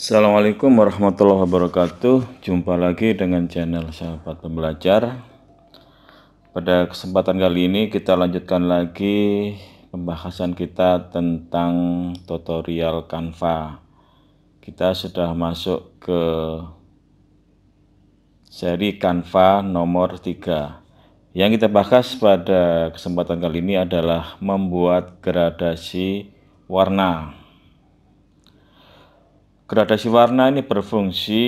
Assalamualaikum warahmatullahi wabarakatuh Jumpa lagi dengan channel sahabat pembelajar Pada kesempatan kali ini kita lanjutkan lagi Pembahasan kita tentang tutorial Canva Kita sudah masuk ke seri Canva nomor 3 Yang kita bahas pada kesempatan kali ini adalah membuat gradasi warna Gradasi warna ini berfungsi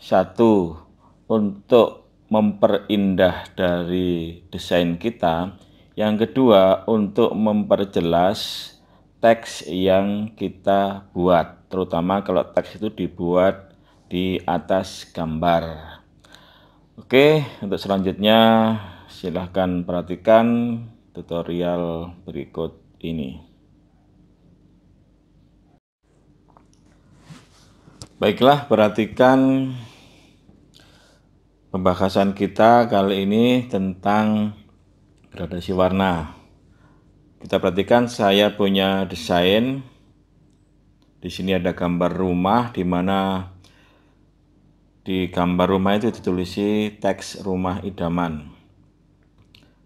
satu untuk memperindah dari desain kita, yang kedua untuk memperjelas teks yang kita buat, terutama kalau teks itu dibuat di atas gambar. Oke, untuk selanjutnya silahkan perhatikan tutorial berikut ini. Baiklah, perhatikan pembahasan kita kali ini tentang gradasi warna. Kita perhatikan saya punya desain. Di sini ada gambar rumah di mana di gambar rumah itu ditulisi teks rumah idaman.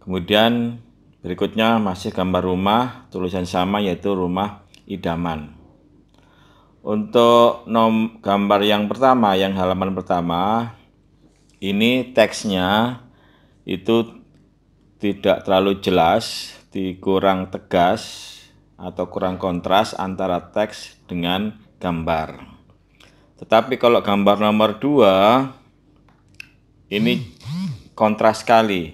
Kemudian berikutnya masih gambar rumah, tulisan sama yaitu rumah idaman. Untuk nom gambar yang pertama, yang halaman pertama, ini teksnya itu tidak terlalu jelas, dikurang tegas atau kurang kontras antara teks dengan gambar. Tetapi kalau gambar nomor dua, ini kontras sekali.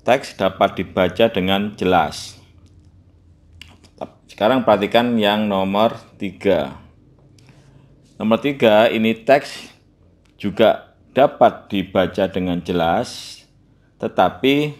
Teks dapat dibaca dengan jelas. Sekarang perhatikan yang nomor 3. Nomor 3 ini teks juga dapat dibaca dengan jelas, tetapi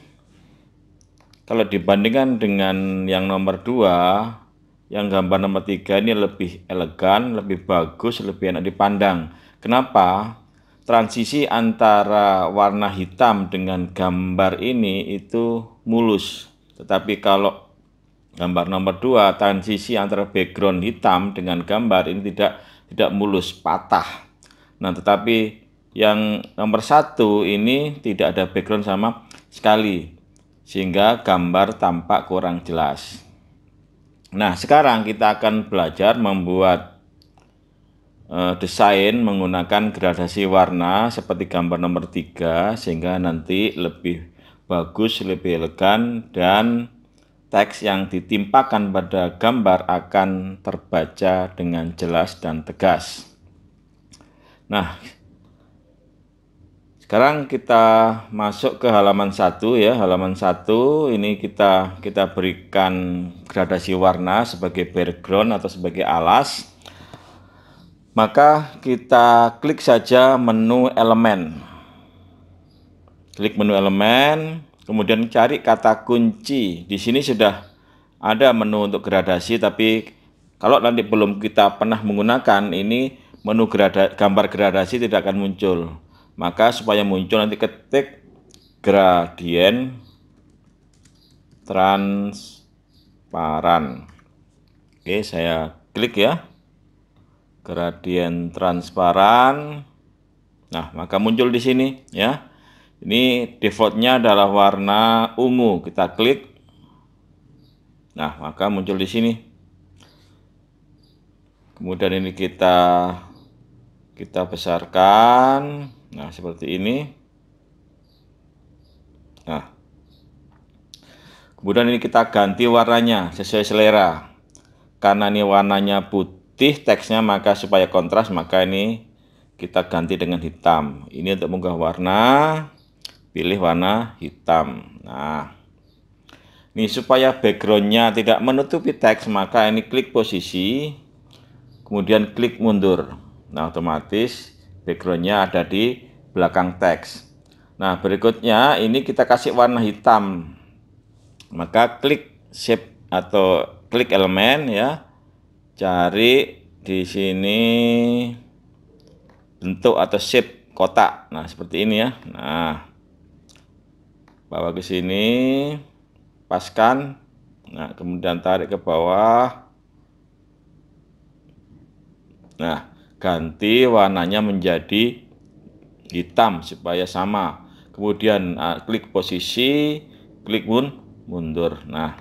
kalau dibandingkan dengan yang nomor 2, yang gambar nomor 3 ini lebih elegan, lebih bagus, lebih enak dipandang. Kenapa? Transisi antara warna hitam dengan gambar ini itu mulus. Tetapi kalau Gambar nomor dua, transisi antara background hitam dengan gambar ini tidak tidak mulus, patah. Nah, tetapi yang nomor satu ini tidak ada background sama sekali, sehingga gambar tampak kurang jelas. Nah, sekarang kita akan belajar membuat eh, desain menggunakan gradasi warna seperti gambar nomor tiga, sehingga nanti lebih bagus, lebih elegan, dan teks yang ditimpakan pada gambar akan terbaca dengan jelas dan tegas. Nah, sekarang kita masuk ke halaman satu ya. Halaman satu ini kita kita berikan gradasi warna sebagai background atau sebagai alas. Maka kita klik saja menu elemen. Klik menu elemen, Kemudian cari kata kunci. Di sini sudah ada menu untuk gradasi, tapi kalau nanti belum kita pernah menggunakan ini menu grada, gambar gradasi tidak akan muncul. Maka supaya muncul nanti ketik gradient transparan. Oke, saya klik ya. gradient transparan. Nah, maka muncul di sini ya. Ini defaultnya adalah warna ungu. Kita klik. Nah, maka muncul di sini. Kemudian ini kita kita besarkan. Nah, seperti ini. Nah. Kemudian ini kita ganti warnanya sesuai selera. Karena ini warnanya putih teksnya maka supaya kontras maka ini kita ganti dengan hitam. Ini untuk mengubah warna pilih warna hitam nah ini supaya backgroundnya tidak menutupi teks maka ini klik posisi kemudian klik mundur nah otomatis backgroundnya ada di belakang teks nah berikutnya ini kita kasih warna hitam maka klik shape atau klik elemen ya cari di sini bentuk atau shape kotak nah seperti ini ya nah bawa ke sini paskan nah kemudian tarik ke bawah nah ganti warnanya menjadi hitam supaya sama kemudian uh, klik posisi klik mun mundur nah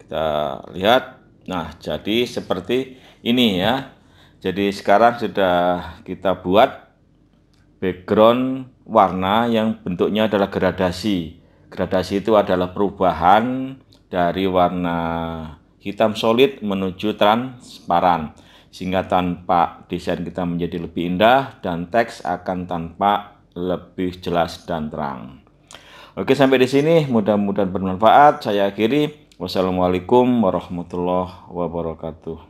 kita lihat nah jadi seperti ini ya jadi sekarang sudah kita buat background warna yang bentuknya adalah gradasi. Gradasi itu adalah perubahan dari warna hitam solid menuju transparan sehingga tanpa desain kita menjadi lebih indah dan teks akan tanpa lebih jelas dan terang. Oke sampai di sini mudah-mudahan bermanfaat. Saya akhiri. Wassalamualaikum warahmatullahi wabarakatuh.